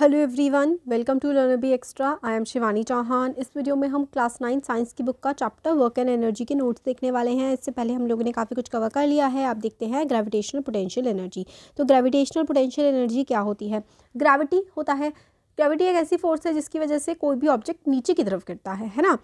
hello everyone welcome to learn be extra I am Shivani Chauhan इस video में हम class nine science की book का चैप्टर वर्क एंड एनर्जी के नोट्स देखने वाले हैं इससे पहले हम लोगों ने काफ़ी कुछ कवर कर लिया है आप देखते हैं ग्रेविटेशनल पोटेंशियल एनर्जी तो ग्रेविटेशनल पोटेंशियल एनर्जी क्या होती है ग्रेविटी होता है ग्रेविटी एक ऐसी फोर्स है जिसकी वजह से कोई भी ऑब्जेक्ट नीचे की तरफ गिरता है है ना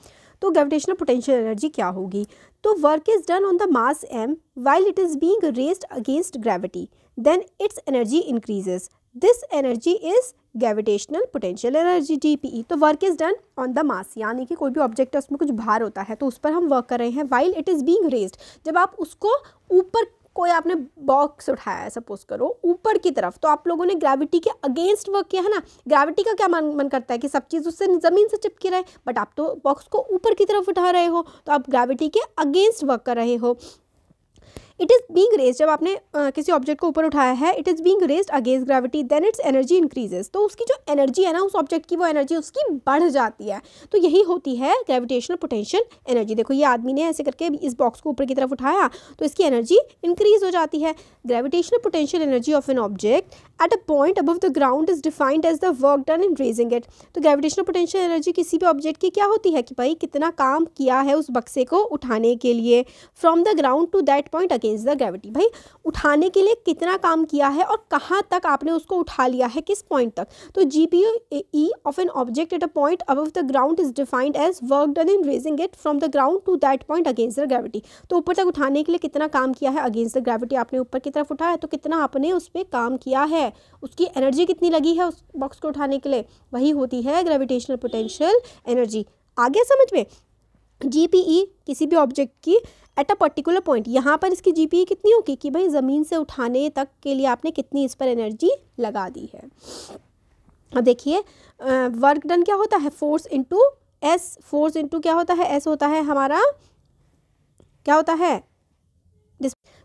तो ग्रेविटेशनल पोटेंशियल एनर्जी क्या होगी तो work is done on the mass M while it is being raised against gravity then its energy increases this energy is gravitational potential energy जी तो work is done on the mass यानी कि कोई भी object है उसमें कुछ भार होता है तो उस पर हम वर्क कर रहे हैं while it is being raised जब आप उसको ऊपर कोई आपने बॉक्स उठाया है सपोज करो ऊपर की तरफ तो आप लोगों ने ग्रेविटी के अगेंस्ट वर्क किया है ना ग्रेविटी का क्या मन मन करता है कि सब चीज़ उससे ज़मीन से चिपकी रहे बट आप तो बॉक्स को ऊपर की तरफ उठा रहे हो तो आप ग्रेविटी के अगेंस्ट वर्क कर रहे हो इट इज़ बींग रेज जब आपने आ, किसी ऑब्जेक्ट को ऊपर उठाया है it is being raise against gravity then its energy increases तो उसकी जो एनर्जी है ना उस ऑब्जेक्ट की वो एनर्जी उसकी बढ़ जाती है तो यही होती है ग्रेविटेशनल पोटेंशियल एनर्जी देखो ये आदमी ने ऐसे करके इस बॉक्स को ऊपर की तरफ उठाया तो इसकी एनर्जी इंक्रीज हो जाती है gravitational potential energy of an object at a point above the ground is defined as the work done in raising it तो ग्रेविटेशनल पोटेंशियल एनर्जी किसी भी ऑब्जेक्ट की क्या होती है कि भाई कितना काम किया है उस बक्से को उठाने के लिए from the ground to that point again against the gravity भाई उठाने के लिए कितना काम किया है और कहाँ तक आपने उसको उठा लिया है किस पॉइंट तक तो G P E of an object at a point above the ground is defined as work done in raising it from the ground to that point against the gravity तो ऊपर तक उठाने के लिए कितना काम किया है अगेंस्ट द ग्रेविटी आपने ऊपर की तरफ उठाया तो कितना आपने उस पर काम किया है उसकी एनर्जी कितनी लगी है उस बॉक्स को उठाने के लिए वही होती है ग्रेविटेशनल पोटेंशियल एनर्जी आगे समझ में जी e किसी भी ऑब्जेक्ट की एट अ पर्टिकुलर पॉइंट यहाँ पर इसकी जी e कितनी होगी कि भाई ज़मीन से उठाने तक के लिए आपने कितनी इस पर एनर्जी लगा दी है अब देखिए वर्क डन क्या होता है force into S force into क्या होता है एस होता है हमारा क्या होता है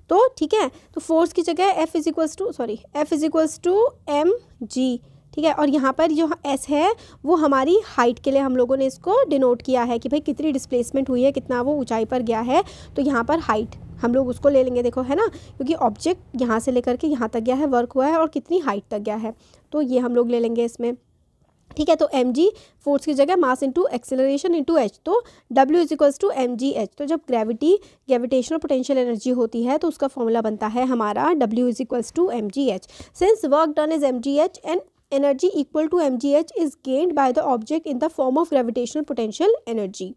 तो ठीक है तो फोर्स की जगह F is equals to sorry F is equals to M G ठीक है और यहाँ पर जो एस है वो हमारी हाइट के लिए हम लोगों ने इसको डिनोट किया है कि भाई कितनी डिस्प्लेसमेंट हुई है कितना वो ऊंचाई पर गया है तो यहाँ पर हाइट हम लोग उसको ले लेंगे देखो है ना क्योंकि ऑब्जेक्ट यहाँ से लेकर के यहाँ तक गया है वर्क हुआ है और कितनी हाइट तक गया है तो ये हम लोग ले लेंगे इसमें ठीक है तो एम जी फोर्स की जगह mass into acceleration into H तो W is equals to M G H तो जब ग्रेविटी ग्रेविटेशनल पोटेंशियल एनर्जी होती है तो उसका फॉर्मूला बनता है हमारा W is equals to M G H since work done is M G H and energy equal to M G H is gained by the object in the form of gravitational potential energy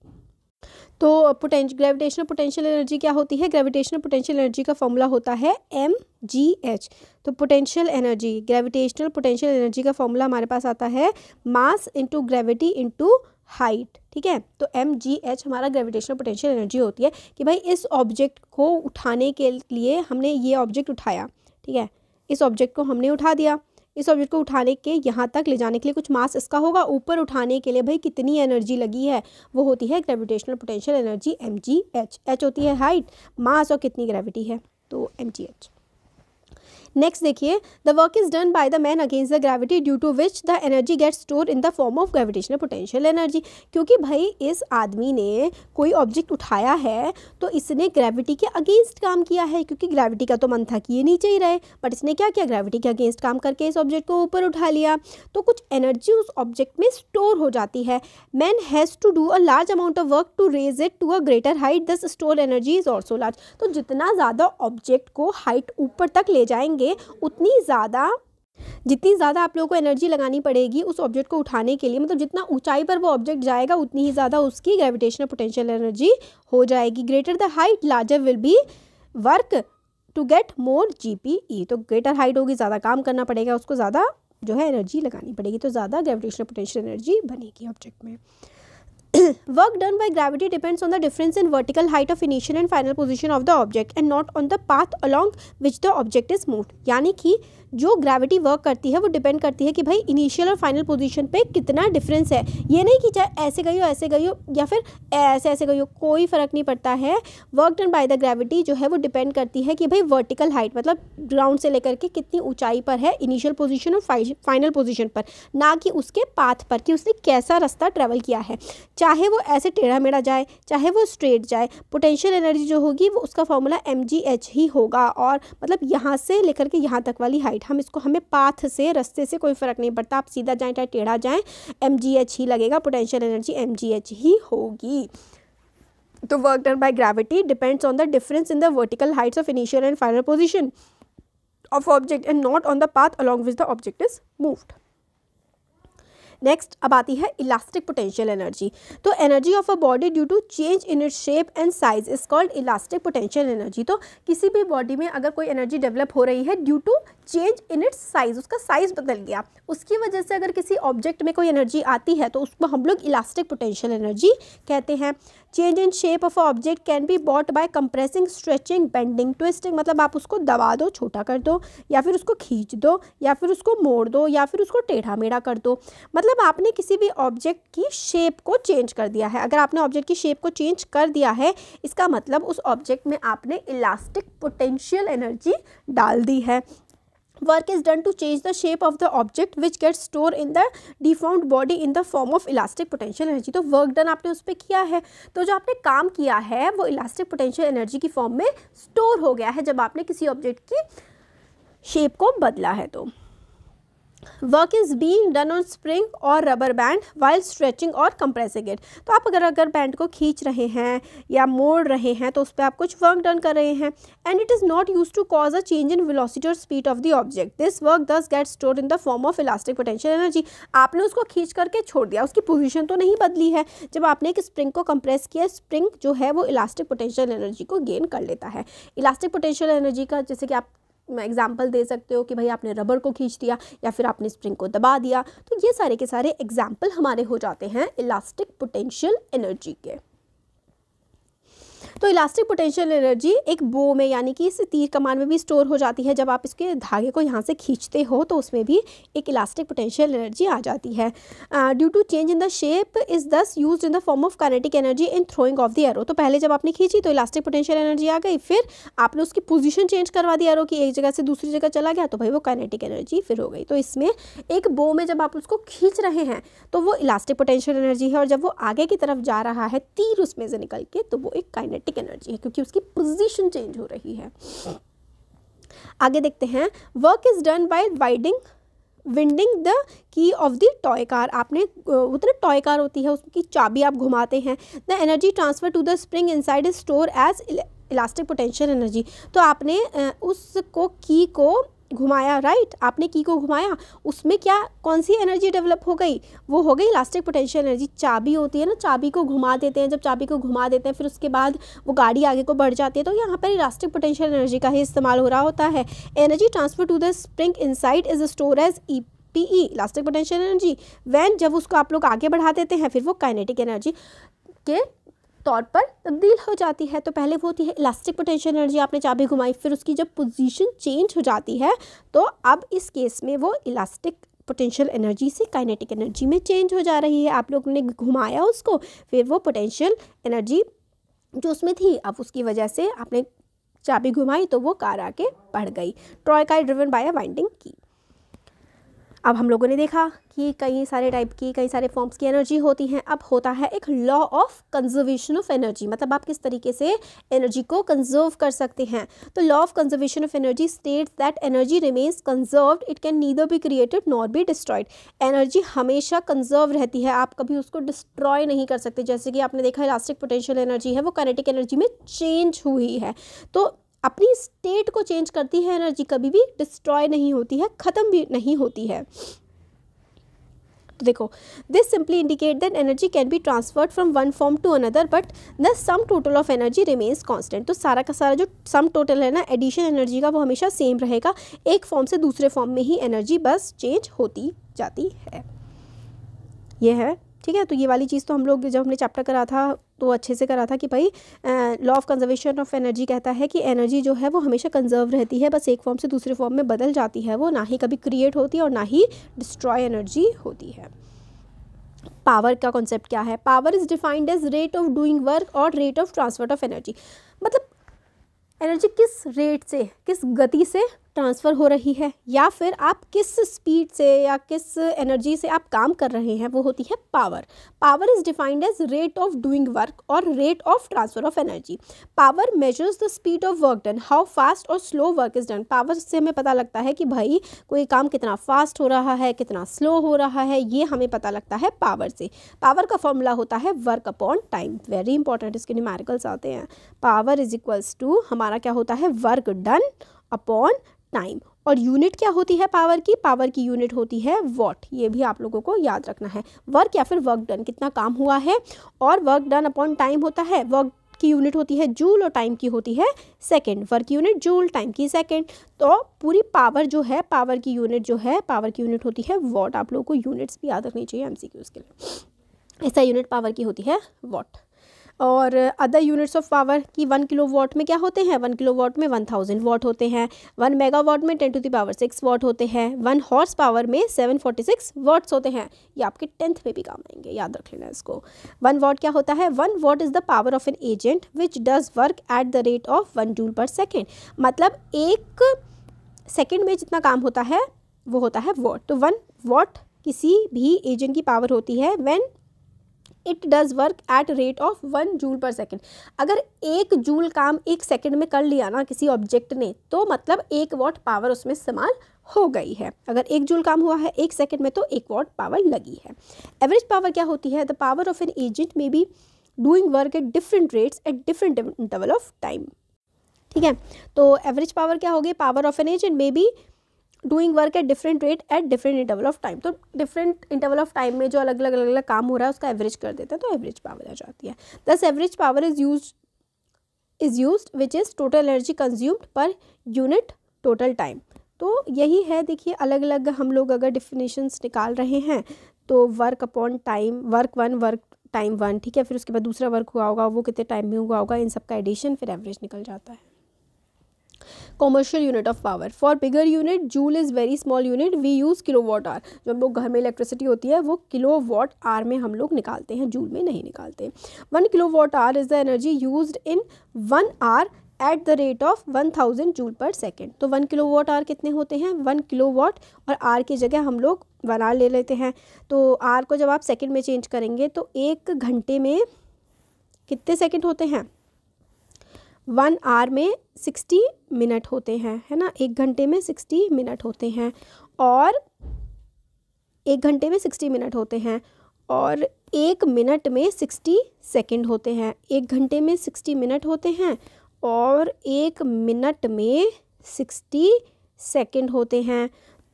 तो potential gravitational potential energy क्या होती है gravitational potential energy का formula होता है M G H तो potential energy gravitational potential energy का formula हमारे पास आता है mass into gravity into height ठीक है तो एम जी एच हमारा ग्रेविटेशनल पोटेंशियल एनर्जी होती है कि भाई इस ऑब्जेक्ट को उठाने के लिए हमने ये ऑब्जेक्ट उठाया ठीक है इस ऑब्जेक्ट को हमने उठा दिया इस ऑब्जेक्ट को उठाने के यहाँ तक ले जाने के लिए कुछ मास इसका होगा ऊपर उठाने के लिए भाई कितनी एनर्जी लगी है वो होती है gravitational potential energy M G H H होती है हाइट मास और कितनी ग्रेविटी है तो एम जी एच नेक्स्ट देखिए the work is done by the man against the gravity due to which the energy get store in the form of gravitational potential energy क्योंकि भाई इस आदमी ने कोई ऑब्जेक्ट उठाया है तो इसने ग्रेविटी के अगेंस्ट काम किया है क्योंकि ग्रेविटी का तो मन था कि ये नीचे ही रहे बट इसने क्या किया ग्रेविटी के अगेंस्ट काम करके इस ऑब्जेक्ट को ऊपर उठा लिया तो कुछ एनर्जी उस ऑब्जेक्ट में स्टोर हो जाती है man has to do a large amount of work to raise it to a greater height thus store energy is also large तो जितना ज़्यादा ऑब्जेक्ट को हाइट ऊपर तक ले जाएंगे लगाएंगे उतनी ज़्यादा जितनी ज़्यादा आप लोगों को एनर्जी लगानी पड़ेगी उस ऑब्जेक्ट को उठाने के लिए मतलब जितना ऊंचाई पर वो ऑब्जेक्ट जाएगा उतनी ही ज़्यादा उसकी ग्रेविटेशनल पोटेंशियल एनर्जी हो जाएगी greater the height larger will be work to get more जी तो ग्रेटर हाइट होगी ज़्यादा काम करना पड़ेगा उसको ज़्यादा जो है एनर्जी लगानी पड़ेगी तो ज़्यादा ग्रेविटेशनल पोटेंशियल एनर्जी बनेगी ऑब्जेक्ट में work done by gravity depends on the difference in vertical height of initial and final position of the object and not on the path along which the object is moved यानी कि जो gravity work करती है वो depend करती है कि भाई इनिशियल और फाइनल पोजीशन पे कितना डिफरेंस है ये नहीं कि चाहे ऐसे गई हो ऐसे गई हो या फिर ऐसे ऐसे गई हो कोई फ़र्क नहीं पड़ता है work done by the gravity जो है वो डिपेंड करती है कि भाई वर्टिकल हाइट मतलब ग्राउंड से लेकर के कितनी ऊंचाई पर है इनिशियल पोजिशन और फाइनल पोजिशन पर ना कि उसके पाथ पर कि उसने कैसा रास्ता ट्रेवल किया है चाहे वो ऐसे टेढ़ा मेढ़ा जाए चाहे वो स्ट्रेट जाए पोटेंशियल एनर्जी जो होगी वो उसका फॉर्मूला एम ही होगा और मतलब यहाँ से लेकर के यहाँ तक वाली हाइट हम इसको हमें पाथ से रस्ते से कोई फ़र्क नहीं पड़ता आप सीधा जाएँ चाहे टेढ़ा जाएँ एम ही लगेगा पोटेंशियल एनर्जी एम ही होगी तो work done by gravity depends on the difference in the vertical heights of initial and final position of object and not on the path along with the object is moved next अब आती है elastic potential energy तो energy of a body due to change in its shape and size is called elastic potential energy तो किसी भी body में अगर कोई एनर्जी डेवलप हो रही है due to change in its size उसका साइज बदल गया उसकी वजह से अगर किसी ऑब्जेक्ट में कोई एनर्जी आती है तो उसको हम लोग इलास्टिक पोटेंशियल एनर्जी कहते हैं change in shape of object can be bought by compressing stretching bending twisting मतलब आप उसको दबा दो छोटा कर दो या फिर उसको खींच दो या फिर उसको मोड़ दो या फिर उसको टेढ़ा मेढ़ा कर दो मतलब आपने किसी भी ऑब्जेक्ट की शेप को चेंज कर दिया है अगर आपने ऑब्जेक्ट की शेप को चेंज कर दिया है इसका मतलब उस ऑब्जेक्ट में आपने इलास्टिक पोटेंशियल एनर्जी डाल दी है work is done to change the shape of the object which gets stored in the deformed body in the form of elastic potential energy तो work done आपने उस पर किया है तो जो आपने काम किया है वो elastic potential energy की फॉर्म में स्टोर हो गया है जब आपने किसी ऑब्जेक्ट की शेप को बदला है तो work is being done on spring और रबर बैंड वाइल स्ट्रेचिंग और कंप्रेसिंग इट तो आप अगर अगर बैंड को खींच रहे हैं या मोड़ रहे हैं तो उस पर आप कुछ वर्क डन कर रहे हैं and it is not use to cause a change in velocity और speed of the object this work thus get store in the form of elastic potential energy आपने उसको खींच करके छोड़ दिया उसकी पोजिशन तो नहीं बदली है जब आपने एक स्प्रिंग को कंप्रेस किया स्प्रिंग जो है वो इलास्टिक पोटेंशियल एनर्जी को गेन कर लेता है इलास्टिक पोटेंशियल एनर्जी का जैसे कि आप एग्जाम्पल दे सकते हो कि भाई आपने रबर को खींच दिया या फिर आपने स्प्रिंग को दबा दिया तो ये सारे के सारे एग्जाम्पल हमारे हो जाते हैं इलास्टिक पोटेंशियल एनर्जी के तो इलास्टिक पोटेंशियल एनर्जी एक बो में यानी कि इस तीर कमान में भी स्टोर हो जाती है जब आप इसके धागे को यहाँ से खींचते हो तो उसमें भी एक इलास्टिक पोटेंशियल एनर्जी आ जाती है due to change in the shape is thus use in the form of kinetic energy in throwing of the arrow तो पहले जब आपने खींची तो इलास्टिक पोटेंशियल एनर्जी आ गई फिर आपने उसकी पोजिशन चेंज करवा दी एरो की एक जगह से दूसरी जगह चला गया तो भाई वो काइनेटिक एनर्जी फिर हो गई तो इसमें एक बो में जब आप उसको खींच रहे हैं तो वो इलास्टिक पोटेंशियल एनर्जी है और जब वो आगे की तरफ जा रहा है तीर उसमें से निकल के तो वो एक काइनेटिक काइनेटिक एनर्जी है क्योंकि उसकी पोजिशन चेंज हो रही है आगे देखते हैं work is done by winding winding the key of the toy car आपने उतना टॉय कार होती है उसकी चाबी आप घुमाते हैं the energy transfer to the spring inside is store as elastic potential energy तो आपने उसको की को घुमाया राइट आपने की को घुमाया उसमें क्या कौन सी एनर्जी डेवलप हो गई वो हो गई इलास्टिक पोटेंशियल एनर्जी चाबी होती है ना चाबी को घुमा देते हैं जब चाबी को घुमा देते हैं फिर उसके बाद वो गाड़ी आगे को बढ़ जाती है तो यहाँ पर इलास्टिक पोटेंशियल एनर्जी का ही इस्तेमाल हो रहा होता है energy transfer to the spring inside is store as E P E elastic potential energy when जब उसको आप लोग आगे बढ़ा देते हैं फिर वो काइनेटिक एनर्जी के तौर पर तब्दील हो जाती है तो पहले वो होती है इलास्टिक पोटेंशियल एनर्जी आपने चाबी घुमाई फिर उसकी जब पोजीशन चेंज हो जाती है तो अब इस केस में वो इलास्टिक पोटेंशियल एनर्जी से काइनेटिक एनर्जी में चेंज हो जा रही है आप लोगों ने घुमाया उसको फिर वो पोटेंशियल एनर्जी जो उसमें थी अब उसकी वजह से आपने चाबी घुमाई तो वो कार आके बढ़ गई ट्रॉय का ड्रिवन बाय अ वाइंडिंग की अब हम लोगों ने देखा कि कई सारे टाइप की कई सारे फॉर्म्स की एनर्जी होती हैं अब होता है एक law of conservation of energy मतलब आप किस तरीके से एनर्जी को कंजर्व कर सकते हैं तो law of conservation of energy states that energy remains conserve it can neither be created nor be destroyed energy हमेशा कंजर्व रहती है आप कभी उसको डिस्ट्रॉय नहीं कर सकते जैसे कि आपने देखा इलास्टिक पोटेंशियल एनर्जी है वो कनेटिक एनर्जी में चेंज हुई है तो अपनी स्टेट को चेंज करती है एनर्जी कभी भी डिस्ट्रॉय नहीं होती है ख़त्म भी नहीं होती है तो देखो this simply indicate that energy can be transferred from one form to another but the sum total of energy remains constant तो सारा का सारा जो सम टोटल है ना एडिशन एनर्जी का वो हमेशा सेम रहेगा एक फॉर्म से दूसरे फॉर्म में ही एनर्जी बस चेंज होती जाती है यह है ठीक है तो ये वाली चीज़ तो हम लोग जब हमने चैप्टर करा था तो अच्छे से करा था कि भाई law of conservation of energy कहता है कि एनर्जी जो है वो हमेशा कंजर्व रहती है बस एक फॉर्म से दूसरे फॉर्म में बदल जाती है वो ना ही कभी क्रिएट होती है और ना ही डिस्ट्रॉय एनर्जी होती है पावर का कॉन्सेप्ट क्या है power is defined as rate of doing work और rate of transfer of energy मतलब एनर्जी किस रेट से किस गति से ट्रांसफ़र हो रही है या फिर आप किस स्पीड से या किस एनर्जी से आप काम कर रहे हैं वो होती है power power is defined as rate of doing work और rate of transfer of energy power measures the speed of work done how fast और slow work is done power से हमें पता लगता है कि भाई कोई काम कितना फास्ट हो रहा है कितना स्लो हो रहा है ये हमें पता लगता है पावर से पावर का फॉर्मूला होता है work upon time very important इसके निमारिकल्स आते हैं पावर इज इक्वल्स टू हमारा क्या होता है वर्क डन अपॉन टाइम और यूनिट क्या होती है पावर की पावर की यूनिट होती है वॉट ये भी आप लोगों को याद रखना है वर्क या फिर वर्क डन कितना काम हुआ है और वर्क डन अपॉन टाइम होता है वर्क की यूनिट होती है जूल और टाइम की होती है second work unit joule time की सेकेंड तो पूरी पावर जो है पावर की यूनिट जो है पावर की यूनिट होती है वॉट आप लोगों को यूनिट्स भी याद रखनी चाहिए एम के लिए ऐसा यूनिट पावर की होती है वॉट और अदर यूनिट्स ऑफ पावर कि वन किलो वाट में क्या होते हैं वन किलो वाट में वन थाउजेंड वाट होते हैं वन मेगा वाट में ten to the power six watt होते हैं वन हॉर्स पावर में सेवन फोर्टी सिक्स वाट्स होते हैं ये आपके टेंथ में भी काम आएंगे याद रख लेना इसको वन वाट क्या होता है one watt is the power of an agent which does work at the rate of one joule per second मतलब एक सेकेंड में जितना काम होता है वो होता है वॉट तो वन वॉट किसी भी एजेंट की पावर होती है when it does work at rate of one joule per second अगर एक जूल काम एक सेकेंड में कर लिया ना किसी ऑब्जेक्ट ने तो मतलब एक वॉट पावर उसमें इस्तेमाल हो गई है अगर एक जूल काम हुआ है एक सेकेंड में तो एक वॉट पावर लगी है एवरेज पावर क्या होती है the power of an agent may be doing work at different rates at different interval of time ठीक है तो एवरेज पावर क्या होगी power of an agent may be doing work at different rate at different interval of time तो different interval of time में जो अलग अलग अलग अलग काम हो रहा है उसका एवरेज कर देते हैं तो एवरेज पावर आ जाती है thus average power is use is use which is total energy consumed per unit total time तो यही है देखिए अलग अलग हम लोग अगर डिफिनेशंस निकाल रहे हैं तो work upon time work one work time one ठीक है फिर उसके बाद दूसरा वर्क हुआ होगा वो कितने टाइम में हुआ होगा इन सब का एडिशन फिर एवरेज निकल जाता है commercial unit of power for bigger unit joule is very small unit we use kilo watt hour जो हम लोग घर में इलेक्ट्रिसिटी होती है वो किलो वॉट आर में हम लोग निकालते हैं जूल में नहीं निकालते one kilo watt hour is the energy used in one hour at the rate of one thousand joule per second तो वन किलो वॉट आर कितने होते हैं वन किलो वॉट और आर की जगह हम लोग वन आर ले लेते हैं तो आर को जब आप सेकेंड में चेंज करेंगे तो एक घंटे में कितने सेकेंड होते हैं वन आवर में सिक्सटी मिनट होते हैं है ना एक घंटे में सिक्सटी मिनट होते हैं और एक घंटे में सिक्सटी मिनट होते हैं और एक मिनट में सिक्सटी सेकेंड होते हैं एक घंटे में सिक्सटी मिनट होते हैं और एक मिनट में सिक्सटी सेकेंड होते हैं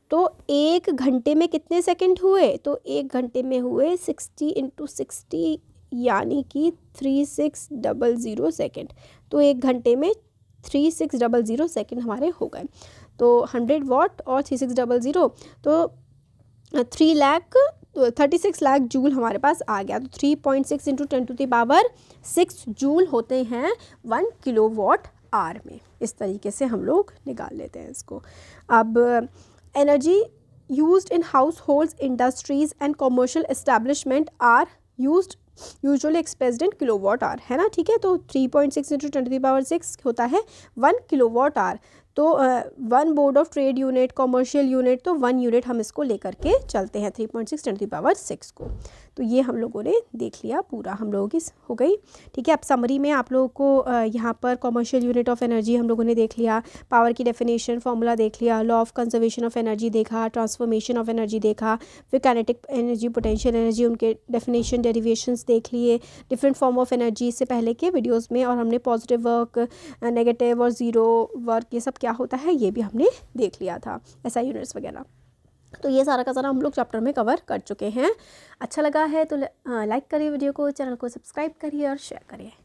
तो एक घंटे में कितने सेकंड हुए तो एक घंटे में हुए सिक्सटी इंटू सिक्सटी यानी कि three six double zero second तो एक घंटे में three six double zero second हमारे हो गए तो हंड्रेड वॉट और थ्री सिक्स डबल ज़ीरो तो three lakh thirty six lakh joule हमारे पास आ गया तो three point six into ten to the power six joule होते हैं वन किलो वॉट आर में इस तरीके से हम लोग निकाल लेते हैं इसको अब energy used in household industries and commercial establishment are used usually expressed in kilo watt hour है ना ठीक है तो three point six into twenty power six होता है वन किलो वॉट आर तो one board of trade unit commercial unit तो one unit हम इसको लेकर के चलते हैं three point six twenty power six को तो ये हम लोगों ने देख लिया पूरा हम लोगों की हो गई ठीक है अब समरी में आप लोगों को यहाँ पर कॉमर्शियल यूनिट ऑफ एनर्जी हम लोगों ने देख लिया पावर की डेफिनेशन फार्मूला देख लिया law of conservation of energy देखा ट्रांसफॉर्मेशन ऑफ एनर्जी देखा फिर कैनेटिक एनर्जी पोटेंशियल एनर्जी उनके डेफिनेशन डेरीवेशन देख लिए डिफरेंट फॉर्म ऑफ एनर्जी इससे पहले के वीडियोज़ में और हमने पॉजिटिव वर्क नेगेटिव और ज़ीरो वर्क ये सब क्या होता है ये भी हमने देख लिया था ऐसा यूनिट्स वगैरह तो ये सारा का सारा हम लोग चैप्टर में कवर कर चुके हैं अच्छा लगा है तो लाइक हाँ, करिए वीडियो को चैनल को सब्सक्राइब करिए और शेयर करिए